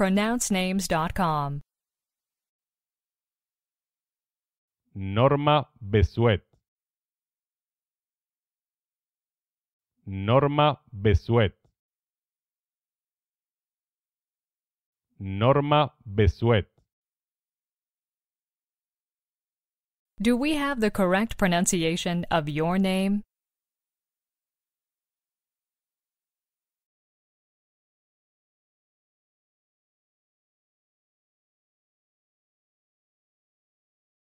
pronouncenames.com. Norma Besuet. Norma Besuet. Norma Besuet. Do we have the correct pronunciation of your name?